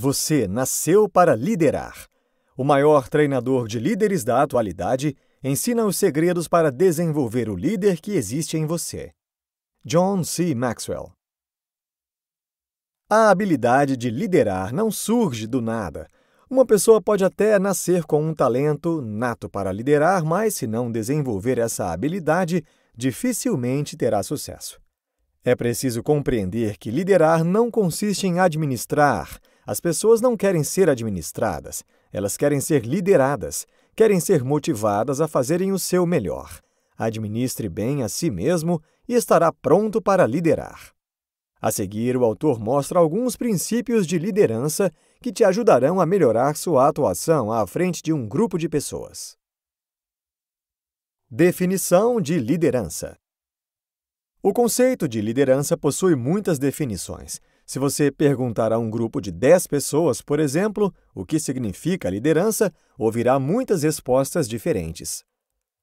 Você nasceu para liderar. O maior treinador de líderes da atualidade ensina os segredos para desenvolver o líder que existe em você. John C. Maxwell A habilidade de liderar não surge do nada. Uma pessoa pode até nascer com um talento nato para liderar, mas se não desenvolver essa habilidade, dificilmente terá sucesso. É preciso compreender que liderar não consiste em administrar, as pessoas não querem ser administradas, elas querem ser lideradas, querem ser motivadas a fazerem o seu melhor. Administre bem a si mesmo e estará pronto para liderar. A seguir, o autor mostra alguns princípios de liderança que te ajudarão a melhorar sua atuação à frente de um grupo de pessoas. Definição de liderança: O conceito de liderança possui muitas definições. Se você perguntar a um grupo de 10 pessoas, por exemplo, o que significa liderança, ouvirá muitas respostas diferentes.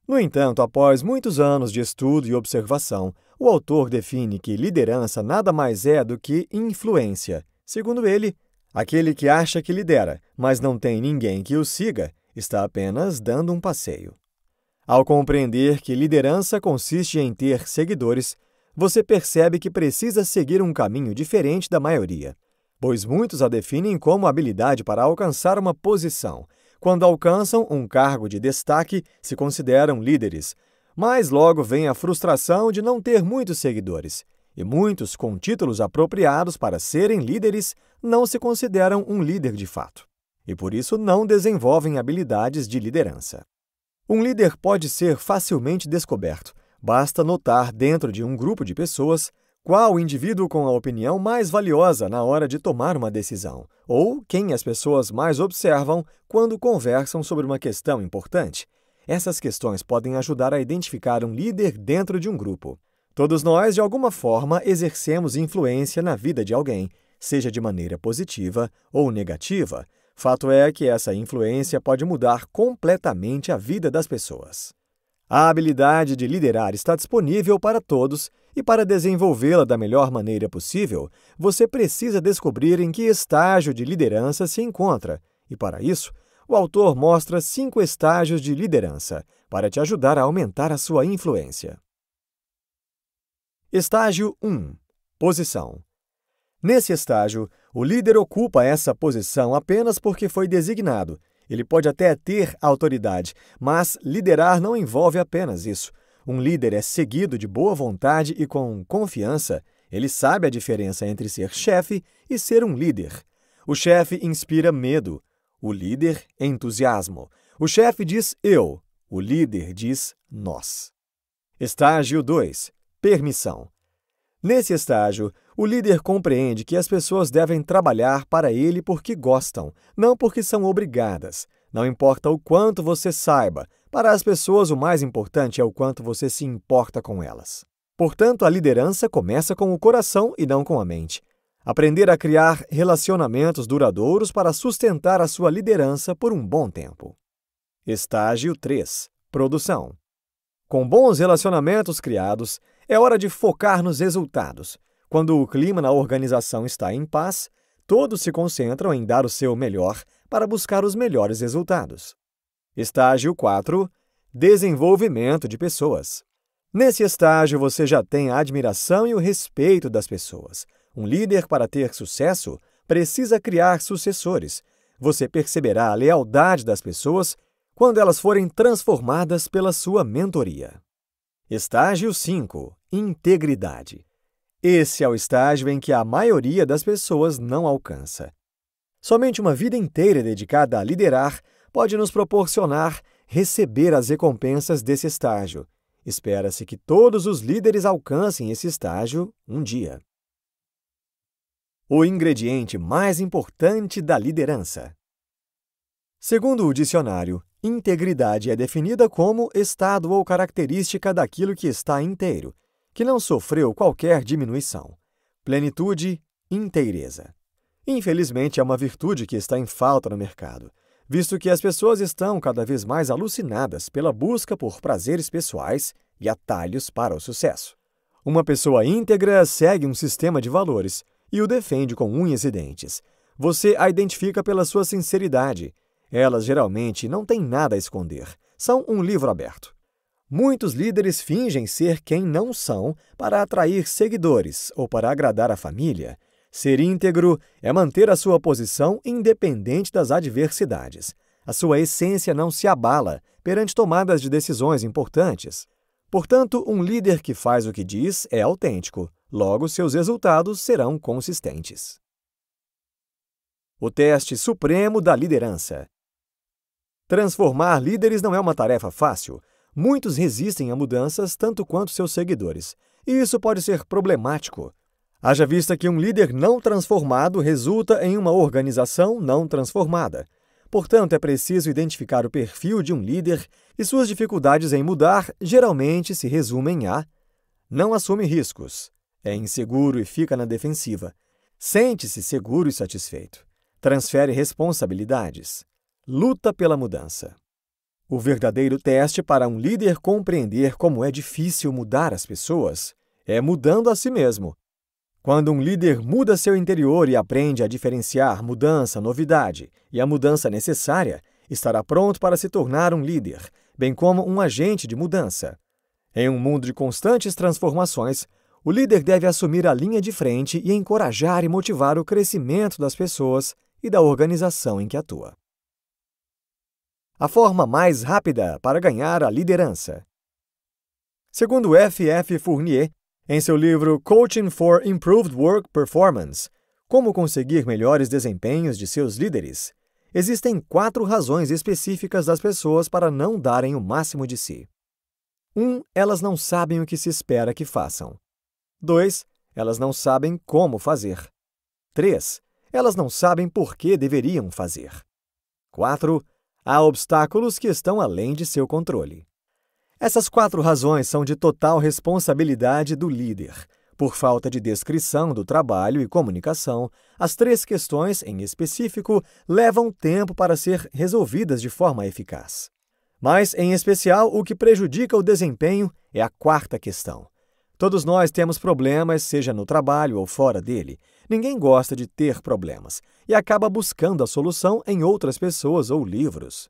No entanto, após muitos anos de estudo e observação, o autor define que liderança nada mais é do que influência. Segundo ele, aquele que acha que lidera, mas não tem ninguém que o siga, está apenas dando um passeio. Ao compreender que liderança consiste em ter seguidores, você percebe que precisa seguir um caminho diferente da maioria, pois muitos a definem como habilidade para alcançar uma posição. Quando alcançam um cargo de destaque, se consideram líderes, mas logo vem a frustração de não ter muitos seguidores. E muitos com títulos apropriados para serem líderes não se consideram um líder de fato. E por isso não desenvolvem habilidades de liderança. Um líder pode ser facilmente descoberto, Basta notar dentro de um grupo de pessoas qual indivíduo com a opinião mais valiosa na hora de tomar uma decisão, ou quem as pessoas mais observam quando conversam sobre uma questão importante. Essas questões podem ajudar a identificar um líder dentro de um grupo. Todos nós, de alguma forma, exercemos influência na vida de alguém, seja de maneira positiva ou negativa. Fato é que essa influência pode mudar completamente a vida das pessoas. A habilidade de liderar está disponível para todos e, para desenvolvê-la da melhor maneira possível, você precisa descobrir em que estágio de liderança se encontra, e, para isso, o autor mostra cinco estágios de liderança para te ajudar a aumentar a sua influência. Estágio 1 Posição Nesse estágio, o líder ocupa essa posição apenas porque foi designado ele pode até ter autoridade, mas liderar não envolve apenas isso. Um líder é seguido de boa vontade e com confiança. Ele sabe a diferença entre ser chefe e ser um líder. O chefe inspira medo, o líder entusiasmo. O chefe diz eu, o líder diz nós. Estágio 2 Permissão. Nesse estágio, o líder compreende que as pessoas devem trabalhar para ele porque gostam, não porque são obrigadas. Não importa o quanto você saiba, para as pessoas o mais importante é o quanto você se importa com elas. Portanto, a liderança começa com o coração e não com a mente. Aprender a criar relacionamentos duradouros para sustentar a sua liderança por um bom tempo. Estágio 3 Produção Com bons relacionamentos criados, é hora de focar nos resultados, quando o clima na organização está em paz, todos se concentram em dar o seu melhor para buscar os melhores resultados. Estágio 4 Desenvolvimento de pessoas. Nesse estágio, você já tem a admiração e o respeito das pessoas. Um líder, para ter sucesso, precisa criar sucessores. Você perceberá a lealdade das pessoas quando elas forem transformadas pela sua mentoria. Estágio 5 Integridade. Esse é o estágio em que a maioria das pessoas não alcança. Somente uma vida inteira dedicada a liderar pode nos proporcionar receber as recompensas desse estágio. Espera-se que todos os líderes alcancem esse estágio um dia. O ingrediente mais importante da liderança. Segundo o dicionário, integridade é definida como estado ou característica daquilo que está inteiro, que não sofreu qualquer diminuição. Plenitude, inteireza. Infelizmente, é uma virtude que está em falta no mercado, visto que as pessoas estão cada vez mais alucinadas pela busca por prazeres pessoais e atalhos para o sucesso. Uma pessoa íntegra segue um sistema de valores e o defende com unhas e dentes. Você a identifica pela sua sinceridade. Elas geralmente não têm nada a esconder, são um livro aberto. Muitos líderes fingem ser quem não são para atrair seguidores ou para agradar a família. Ser íntegro é manter a sua posição independente das adversidades. A sua essência não se abala perante tomadas de decisões importantes. Portanto, um líder que faz o que diz é autêntico, logo seus resultados serão consistentes. O teste supremo da liderança. Transformar líderes não é uma tarefa fácil, Muitos resistem a mudanças tanto quanto seus seguidores, e isso pode ser problemático. Haja vista que um líder não transformado resulta em uma organização não transformada. Portanto, é preciso identificar o perfil de um líder e suas dificuldades em mudar geralmente se resumem a: não assume riscos, é inseguro e fica na defensiva, sente-se seguro e satisfeito, transfere responsabilidades, luta pela mudança. O verdadeiro teste para um líder compreender como é difícil mudar as pessoas é mudando a si mesmo. Quando um líder muda seu interior e aprende a diferenciar mudança, novidade e a mudança necessária, estará pronto para se tornar um líder, bem como um agente de mudança. Em um mundo de constantes transformações, o líder deve assumir a linha de frente e encorajar e motivar o crescimento das pessoas e da organização em que atua a forma mais rápida para ganhar a liderança. Segundo F.F. Fournier, em seu livro Coaching for Improved Work Performance Como Conseguir Melhores Desempenhos de Seus Líderes, existem quatro razões específicas das pessoas para não darem o máximo de si. 1. Um, elas não sabem o que se espera que façam. 2. Elas não sabem como fazer. 3. Elas não sabem por que deveriam fazer. 4 há obstáculos que estão além de seu controle. Essas quatro razões são de total responsabilidade do líder. Por falta de descrição do trabalho e comunicação, as três questões, em específico, levam tempo para ser resolvidas de forma eficaz. Mas, em especial, o que prejudica o desempenho é a quarta questão, Todos nós temos problemas, seja no trabalho ou fora dele. Ninguém gosta de ter problemas e acaba buscando a solução em outras pessoas ou livros.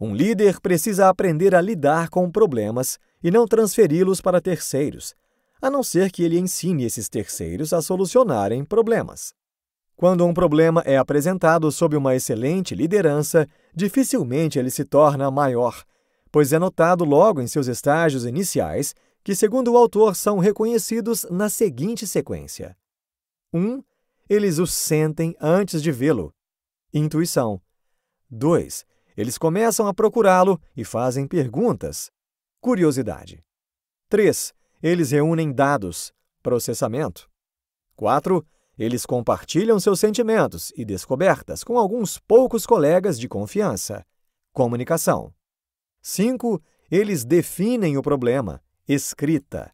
Um líder precisa aprender a lidar com problemas e não transferi-los para terceiros, a não ser que ele ensine esses terceiros a solucionarem problemas. Quando um problema é apresentado sob uma excelente liderança, dificilmente ele se torna maior, pois é notado logo em seus estágios iniciais que, segundo o autor, são reconhecidos na seguinte sequência: 1. Um, eles o sentem antes de vê-lo. Intuição. 2. Eles começam a procurá-lo e fazem perguntas. Curiosidade. 3. Eles reúnem dados. Processamento. 4. Eles compartilham seus sentimentos e descobertas com alguns poucos colegas de confiança. Comunicação. 5. Eles definem o problema escrita.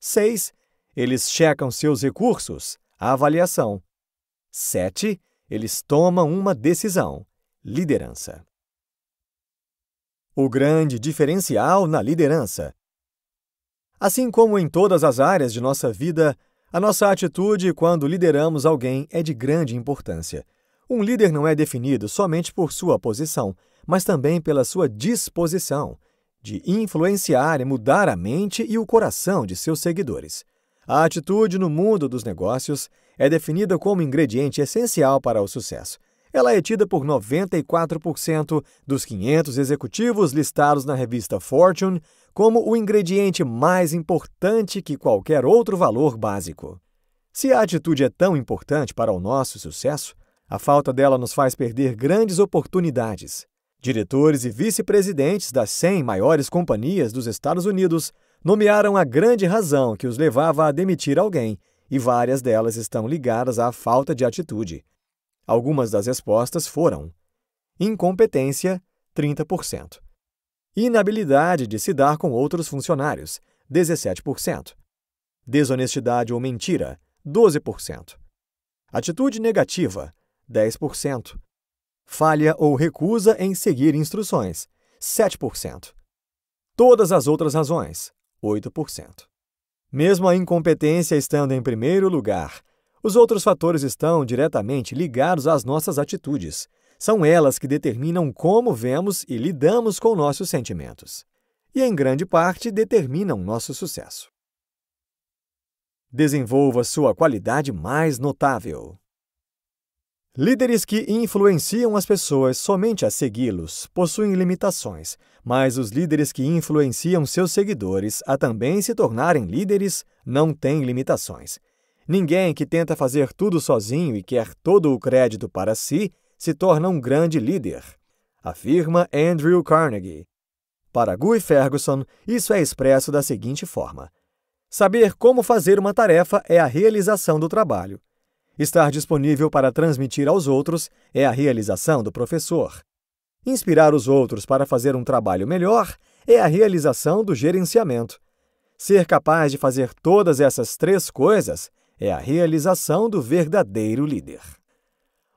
6. Eles checam seus recursos, a avaliação. 7. Eles tomam uma decisão, liderança. O grande diferencial na liderança. Assim como em todas as áreas de nossa vida, a nossa atitude quando lideramos alguém é de grande importância. Um líder não é definido somente por sua posição, mas também pela sua disposição, de influenciar e mudar a mente e o coração de seus seguidores. A atitude no mundo dos negócios é definida como ingrediente essencial para o sucesso. Ela é tida por 94% dos 500 executivos listados na revista Fortune como o ingrediente mais importante que qualquer outro valor básico. Se a atitude é tão importante para o nosso sucesso, a falta dela nos faz perder grandes oportunidades. Diretores e vice-presidentes das 100 maiores companhias dos Estados Unidos nomearam a grande razão que os levava a demitir alguém, e várias delas estão ligadas à falta de atitude. Algumas das respostas foram: incompetência, 30%, inabilidade de se dar com outros funcionários, 17%, desonestidade ou mentira, 12%, atitude negativa, 10%, falha ou recusa em seguir instruções, 7%. Todas as outras razões, 8%. Mesmo a incompetência estando em primeiro lugar, os outros fatores estão diretamente ligados às nossas atitudes. São elas que determinam como vemos e lidamos com nossos sentimentos. E, em grande parte, determinam nosso sucesso. Desenvolva sua qualidade mais notável. Líderes que influenciam as pessoas somente a segui-los possuem limitações, mas os líderes que influenciam seus seguidores a também se tornarem líderes não têm limitações. Ninguém que tenta fazer tudo sozinho e quer todo o crédito para si se torna um grande líder, afirma Andrew Carnegie. Para Guy Ferguson, isso é expresso da seguinte forma: Saber como fazer uma tarefa é a realização do trabalho. Estar disponível para transmitir aos outros é a realização do professor. Inspirar os outros para fazer um trabalho melhor é a realização do gerenciamento. Ser capaz de fazer todas essas três coisas é a realização do verdadeiro líder.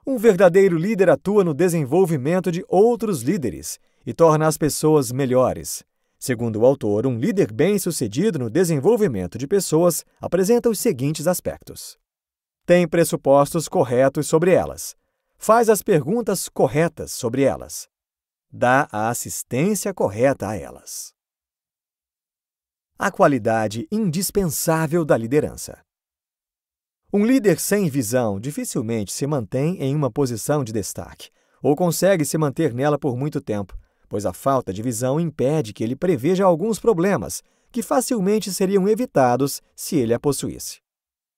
Um verdadeiro líder atua no desenvolvimento de outros líderes e torna as pessoas melhores. Segundo o autor, um líder bem-sucedido no desenvolvimento de pessoas apresenta os seguintes aspectos: tem pressupostos corretos sobre elas, faz as perguntas corretas sobre elas, dá a assistência correta a elas. A qualidade indispensável da liderança. Um líder sem visão dificilmente se mantém em uma posição de destaque, ou consegue se manter nela por muito tempo, pois a falta de visão impede que ele preveja alguns problemas que facilmente seriam evitados se ele a possuísse.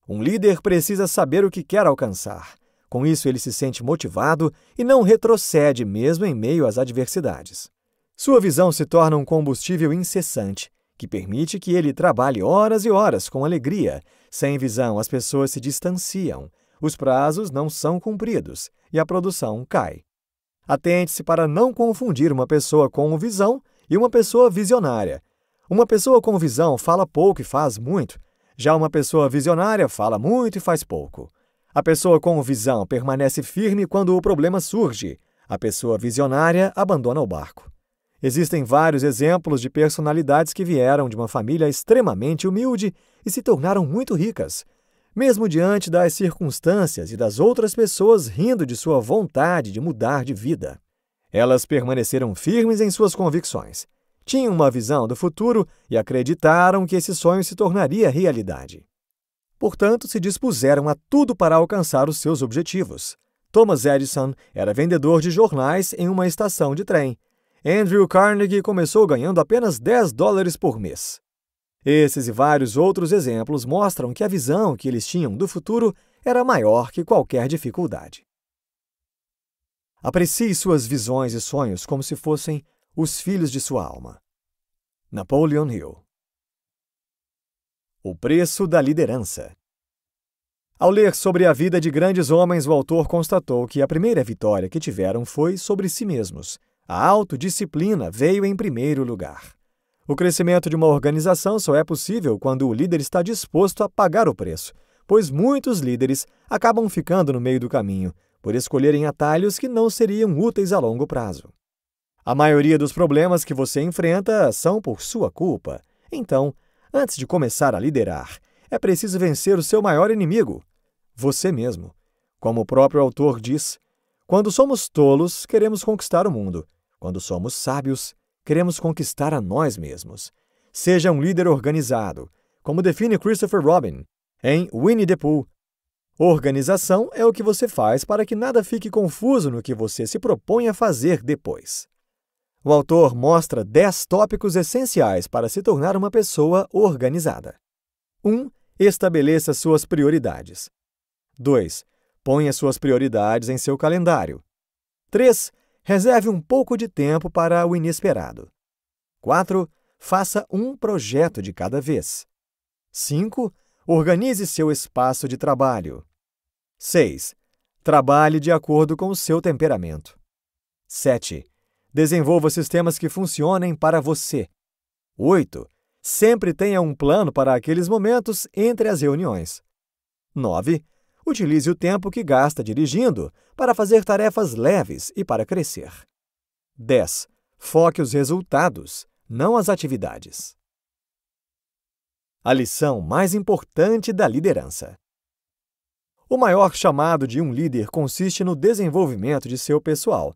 Um líder precisa saber o que quer alcançar. Com isso, ele se sente motivado e não retrocede mesmo em meio às adversidades. Sua visão se torna um combustível incessante, que permite que ele trabalhe horas e horas com alegria. Sem visão, as pessoas se distanciam, os prazos não são cumpridos e a produção cai. Atente-se para não confundir uma pessoa com visão e uma pessoa visionária. Uma pessoa com visão fala pouco e faz muito, já uma pessoa visionária fala muito e faz pouco. A pessoa com visão permanece firme quando o problema surge. A pessoa visionária abandona o barco. Existem vários exemplos de personalidades que vieram de uma família extremamente humilde e se tornaram muito ricas. Mesmo diante das circunstâncias e das outras pessoas rindo de sua vontade de mudar de vida, elas permaneceram firmes em suas convicções tinham uma visão do futuro e acreditaram que esse sonho se tornaria realidade. Portanto, se dispuseram a tudo para alcançar os seus objetivos. Thomas Edison era vendedor de jornais em uma estação de trem. Andrew Carnegie começou ganhando apenas 10 dólares por mês. Esses e vários outros exemplos mostram que a visão que eles tinham do futuro era maior que qualquer dificuldade. Aprecie suas visões e sonhos como se fossem os Filhos de Sua Alma. Napoleon Hill. O preço da liderança. Ao ler sobre a vida de grandes homens, o autor constatou que a primeira vitória que tiveram foi sobre si mesmos. A autodisciplina veio em primeiro lugar. O crescimento de uma organização só é possível quando o líder está disposto a pagar o preço, pois muitos líderes acabam ficando no meio do caminho por escolherem atalhos que não seriam úteis a longo prazo. A maioria dos problemas que você enfrenta são por sua culpa. Então, antes de começar a liderar, é preciso vencer o seu maior inimigo, você mesmo. Como o próprio autor diz, quando somos tolos, queremos conquistar o mundo. Quando somos sábios, queremos conquistar a nós mesmos. Seja um líder organizado, como define Christopher Robin em Winnie the Pooh. Organização é o que você faz para que nada fique confuso no que você se propõe a fazer depois. O autor mostra 10 tópicos essenciais para se tornar uma pessoa organizada. 1. estabeleça suas prioridades. 2. Ponha suas prioridades em seu calendário. 3. Reserve um pouco de tempo para o inesperado. 4. Faça um projeto de cada vez. 5. Organize seu espaço de trabalho. 6. Trabalhe de acordo com o seu temperamento. 7. Desenvolva sistemas que funcionem para você. 8. Sempre tenha um plano para aqueles momentos entre as reuniões. 9. Utilize o tempo que gasta dirigindo para fazer tarefas leves e para crescer. 10. Foque os resultados, não as atividades. A lição mais importante da liderança. O maior chamado de um líder consiste no desenvolvimento de seu pessoal,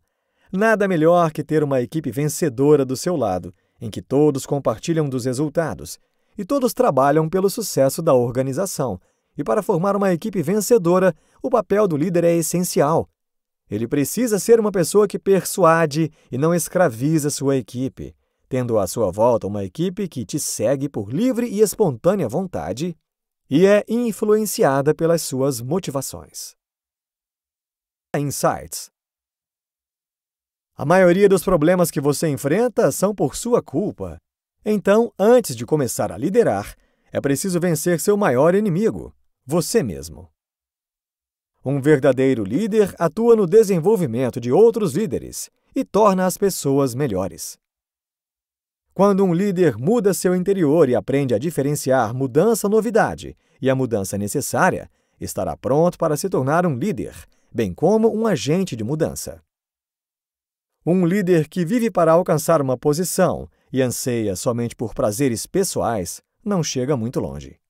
Nada melhor que ter uma equipe vencedora do seu lado, em que todos compartilham dos resultados e todos trabalham pelo sucesso da organização. E para formar uma equipe vencedora, o papel do líder é essencial. Ele precisa ser uma pessoa que persuade e não escraviza sua equipe, tendo à sua volta uma equipe que te segue por livre e espontânea vontade e é influenciada pelas suas motivações. Insights a maioria dos problemas que você enfrenta são por sua culpa. Então, antes de começar a liderar, é preciso vencer seu maior inimigo, você mesmo. Um verdadeiro líder atua no desenvolvimento de outros líderes e torna as pessoas melhores. Quando um líder muda seu interior e aprende a diferenciar mudança-novidade e a mudança necessária, estará pronto para se tornar um líder, bem como um agente de mudança. Um líder que vive para alcançar uma posição e anseia somente por prazeres pessoais não chega muito longe.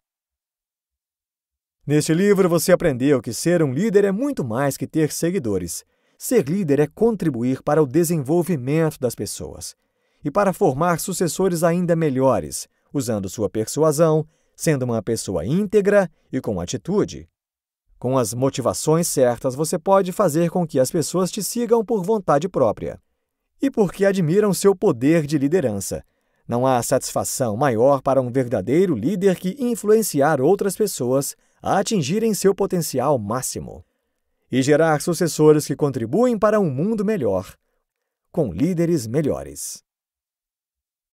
Neste livro, você aprendeu que ser um líder é muito mais que ter seguidores. Ser líder é contribuir para o desenvolvimento das pessoas e para formar sucessores ainda melhores, usando sua persuasão, sendo uma pessoa íntegra e com atitude. Com as motivações certas, você pode fazer com que as pessoas te sigam por vontade própria e porque admiram seu poder de liderança. Não há satisfação maior para um verdadeiro líder que influenciar outras pessoas a atingirem seu potencial máximo e gerar sucessores que contribuem para um mundo melhor, com líderes melhores.